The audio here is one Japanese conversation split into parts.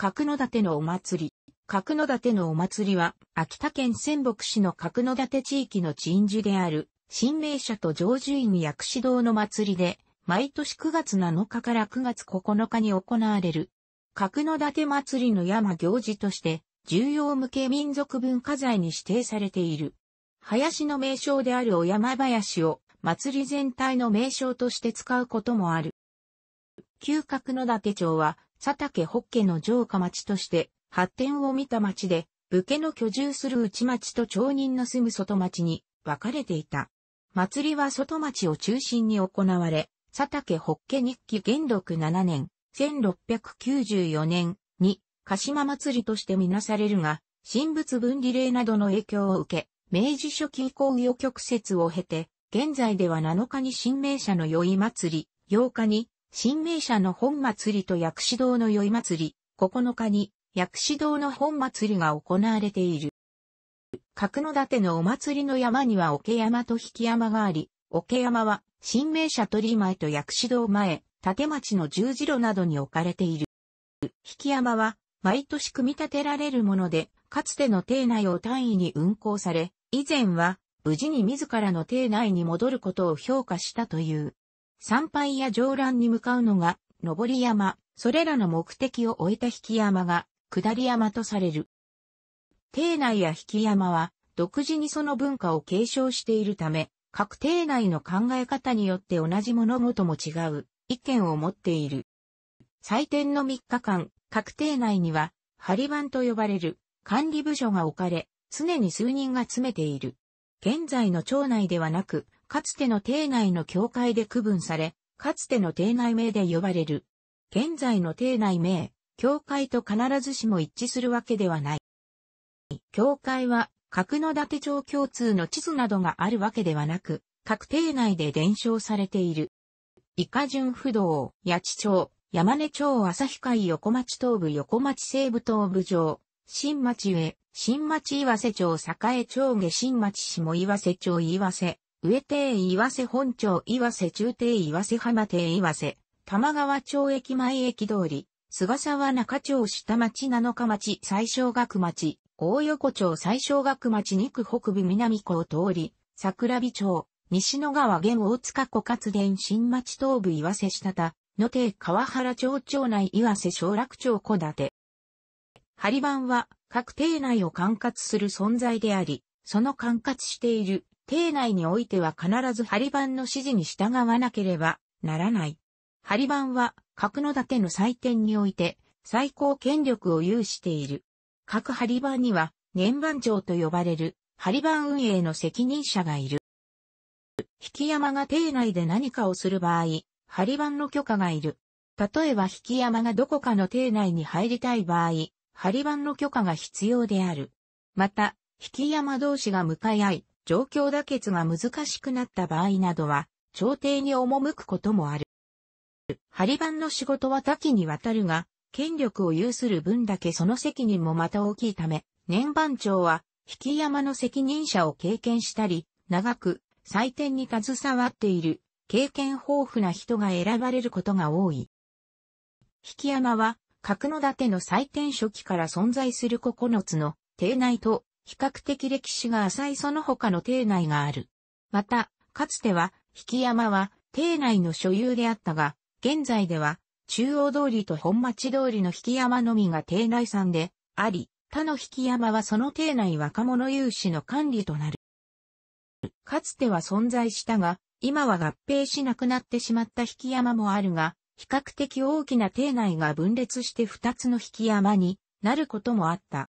角館のお祭り。角館のお祭りは、秋田県仙北市の角館地域の鎮守である、新名社と常住院薬師堂の祭りで、毎年9月7日から9月9日に行われる、角館祭りの山行事として、重要無形民族文化財に指定されている。林の名称であるお山林を、祭り全体の名称として使うこともある。旧角館町は、佐竹北家の城下町として発展を見た町で、武家の居住する内町と町人の住む外町に分かれていた。祭りは外町を中心に行われ、佐竹北家日記元禄7年、1694年に鹿島祭りとしてみなされるが、神仏分離令などの影響を受け、明治初期以降紆余曲折を経て、現在では7日に新名社の宵祭り、8日に新名社の本祭りと薬師堂の宵祭り、9日に薬師堂の本祭りが行われている。角館のお祭りの山には桶山と引山があり、桶山は新名社鳥前と薬師堂前、立町の十字路などに置かれている。引山は毎年組み立てられるもので、かつての邸内を単位に運行され、以前は無事に自らの邸内に戻ることを評価したという。参拝や上覧に向かうのが、登り山、それらの目的を終えた引山が、下り山とされる。邸内や引山は、独自にその文化を継承しているため、各邸内の考え方によって同じ物事も違う、意見を持っている。祭典の3日間、各邸内には、張り番と呼ばれる管理部署が置かれ、常に数人が詰めている。現在の町内ではなく、かつての邸内の教会で区分され、かつての邸内名で呼ばれる。現在の邸内名、教会と必ずしも一致するわけではない。教会は、角立町共通の地図などがあるわけではなく、各邸内で伝承されている。伊賀順不動、八千町、山根町旭海横町東部横町西部東部城、新町上、新町岩瀬町栄町下新町下岩瀬町岩瀬、上亭岩瀬本町岩瀬中亭岩瀬浜亭岩瀬、玉川町駅前駅通り、菅沢中町下町七日町最小学町、大横町最小学町二区北部南湖を通り、桜美町、西野川現大塚湖活電新町東部岩瀬下田、野邸川原町町内岩瀬小楽町小立。張り板は各邸内を管轄する存在であり、その管轄している廷内においては必ず張り番の指示に従わなければならない。張り番は、格の盾の祭典において、最高権力を有している。各張り番には、年番長と呼ばれる、張り番運営の責任者がいる。引山が邸内で何かをする場合、張り番の許可がいる。例えば引山がどこかの邸内に入りたい場合、張り番の許可が必要である。また、引山同士が向かい合い、状況妥結が難しくなった場合などは、朝廷に赴くこともある。張番の仕事は多岐にわたるが、権力を有する分だけその責任もまた大きいため、年番長は、引山の責任者を経験したり、長く、祭典に携わっている、経験豊富な人が選ばれることが多い。引山は、角館の祭典初期から存在する9つの、邸内と比較的歴史が浅いその他の邸内がある。また、かつては、引山は、邸内の所有であったが、現在では、中央通りと本町通りの引山のみが庭内産で、あり、他の引山はその邸内若者有志の管理となる。かつては存在したが、今は合併しなくなってしまった引山もあるが、比較的大きな邸内が分裂して二つの引山になることもあった。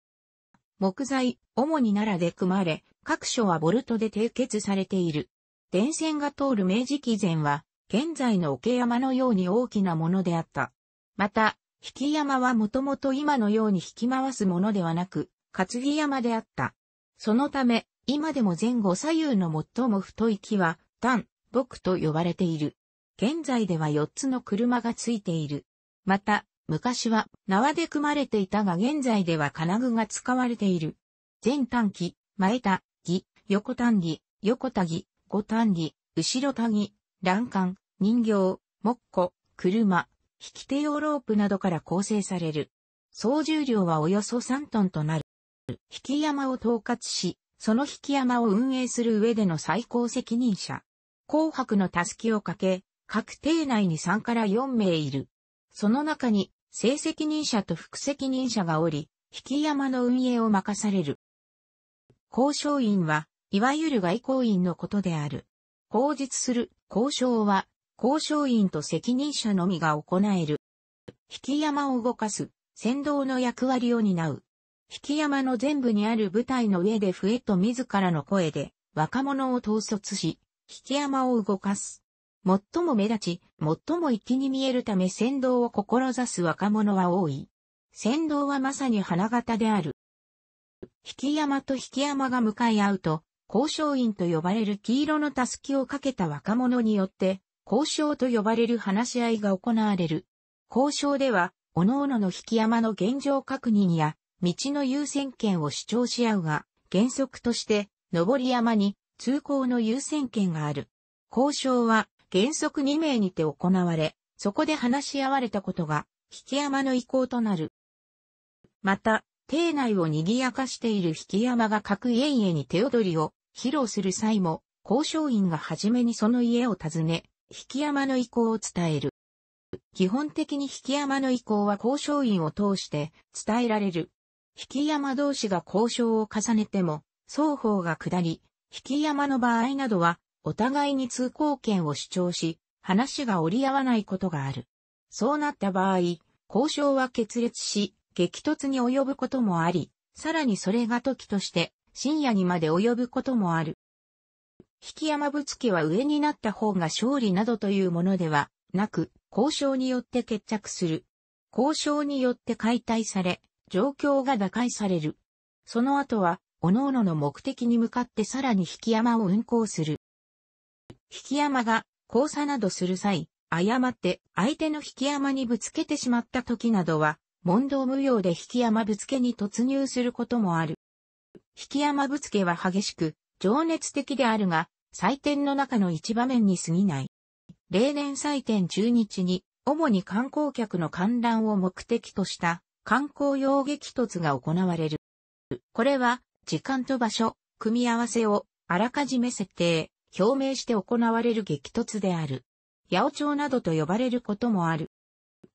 木材、主に奈良で組まれ、各所はボルトで締結されている。電線が通る明治期前は、現在の桶山のように大きなものであった。また、引山はもともと今のように引き回すものではなく、担ぎ山であった。そのため、今でも前後左右の最も太い木は、単、木と呼ばれている。現在では4つの車がついている。また、昔は縄で組まれていたが現在では金具が使われている。前単期、前田、木、横単木、横田木、後単木、後ろ単木、欄干、人形、木庫、車、引き手用ロープなどから構成される。総重量はおよそ3トンとなる。引き山を統括し、その引き山を運営する上での最高責任者。紅白のたすきをかけ、各艇内に3から4名いる。その中に正責任者と副責任者がおり、引山の運営を任される。交渉員は、いわゆる外交員のことである。口実する交渉は、交渉員と責任者のみが行える。引山を動かす、先導の役割を担う。引山の全部にある部隊の上で笛と自らの声で、若者を統率し、引山を動かす。最も目立ち、最も粋に見えるため先導を志す若者は多い。先導はまさに花形である。引山と引山が向かい合うと、交渉員と呼ばれる黄色のたすきをかけた若者によって、交渉と呼ばれる話し合いが行われる。交渉では、各々の引山の現状確認や、道の優先権を主張し合うが、原則として、上り山に通行の優先権がある。交渉は原則2名にて行われ、そこで話し合われたことが、引山の意向となる。また、邸内を賑やかしている引山が各家々に手踊りを披露する際も、交渉員が初めにその家を訪ね、引山の意向を伝える。基本的に引山の意向は交渉員を通して伝えられる。引山同士が交渉を重ねても、双方が下り、引山の場合などはお互いに通行権を主張し、話が折り合わないことがある。そうなった場合、交渉は決裂し、激突に及ぶこともあり、さらにそれが時として深夜にまで及ぶこともある。引山ぶつけは上になった方が勝利などというものではなく、交渉によって決着する。交渉によって解体され、状況が打開される。その後は、各々の目的に向かってさらに引山を運行する。引山が交差などする際、誤って相手の引山にぶつけてしまった時などは、問答無用で引山ぶつけに突入することもある。引山ぶつけは激しく、情熱的であるが、祭典の中の一場面に過ぎない。例年祭典中日に、主に観光客の観覧を目的とした観光用激突が行われる。これは、時間と場所、組み合わせをあらかじめ設定、表明して行われる激突である。八百長などと呼ばれることもある。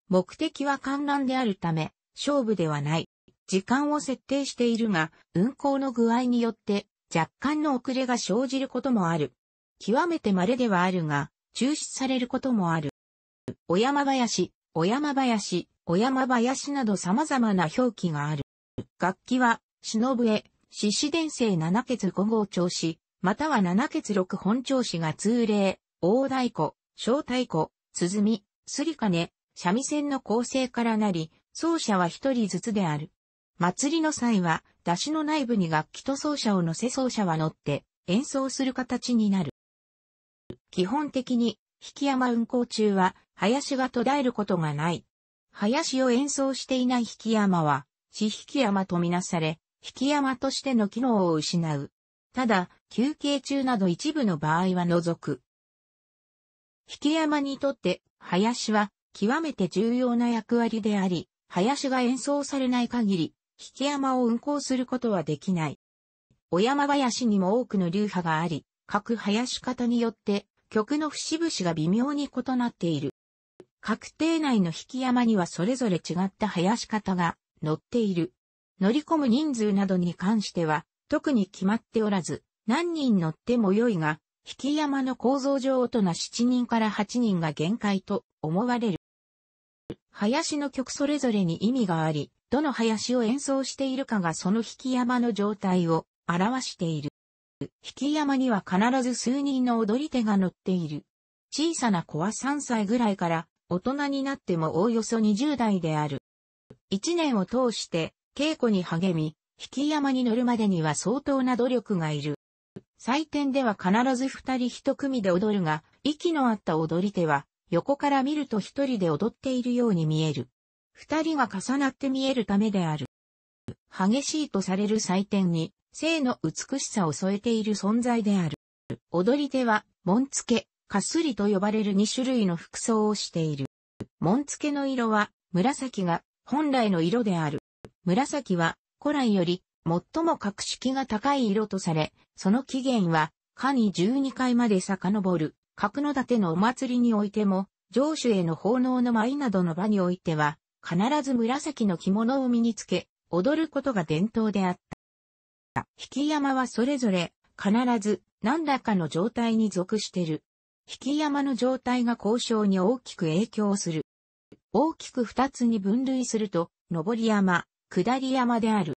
目的は観覧であるため、勝負ではない。時間を設定しているが、運行の具合によって若干の遅れが生じることもある。極めて稀ではあるが、中止されることもある。小山林、小山林、小山林など様々な表記がある。楽器は、忍笛、獅子伝生七欠五号調子、または七結六本調子が通例、大太鼓、小太鼓、鼓、すりかね、三味線の構成からなり、奏者は一人ずつである。祭りの際は、出しの内部に楽器と奏者を乗せ奏者は乗って演奏する形になる。基本的に、引山運行中は、林が途絶えることがない。林を演奏していない引山は、死引山とみなされ、引山としての機能を失う。ただ、休憩中など一部の場合は除く。引山にとって、林は極めて重要な役割であり、林が演奏されない限り、引山を運行することはできない。小山林にも多くの流派があり、各林方によって曲の節々が微妙に異なっている。各邸内の引山にはそれぞれ違った林方が載っている。乗り込む人数などに関しては、特に決まっておらず、何人乗っても良いが、引山の構造上大人7人から8人が限界と思われる。林の曲それぞれに意味があり、どの林を演奏しているかがその引山の状態を表している。引山には必ず数人の踊り手が乗っている。小さな子は3歳ぐらいから大人になってもおおよそ20代である。1年を通して稽古に励み、引山に乗るまでには相当な努力がいる。採点では必ず二人一組で踊るが、息の合った踊り手は、横から見ると一人で踊っているように見える。二人が重なって見えるためである。激しいとされる採点に、性の美しさを添えている存在である。踊り手は、紋付け、かすりと呼ばれる二種類の服装をしている。紋付けの色は、紫が本来の色である。紫は古来より最も格式が高い色とされ、その起源は、下に12回まで遡る、角の盾のお祭りにおいても、上主への奉納の舞などの場においては、必ず紫の着物を身につけ、踊ることが伝統であった。引山はそれぞれ、必ず何らかの状態に属してる。引山の状態が交渉に大きく影響する。大きく二つに分類すると、上り山、下り山である。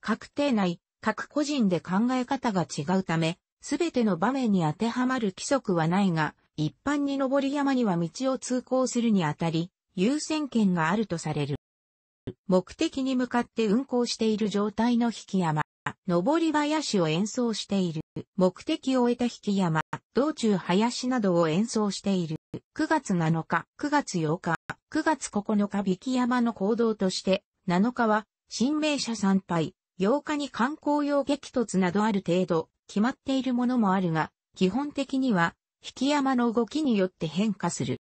確定内、各個人で考え方が違うため、すべての場面に当てはまる規則はないが、一般に上り山には道を通行するにあたり、優先権があるとされる。目的に向かって運行している状態の引き山、上り林を演奏している。目的を終えた引き山、道中林などを演奏している。9月7日、9月8日、9月9日引き山の行動として、7日は新名車参拝、8日に観光用激突などある程度、決まっているものもあるが、基本的には、引山の動きによって変化する。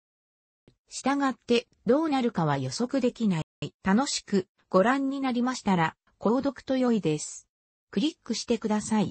したがって、どうなるかは予測できない。楽しく、ご覧になりましたら、購読と良いです。クリックしてください。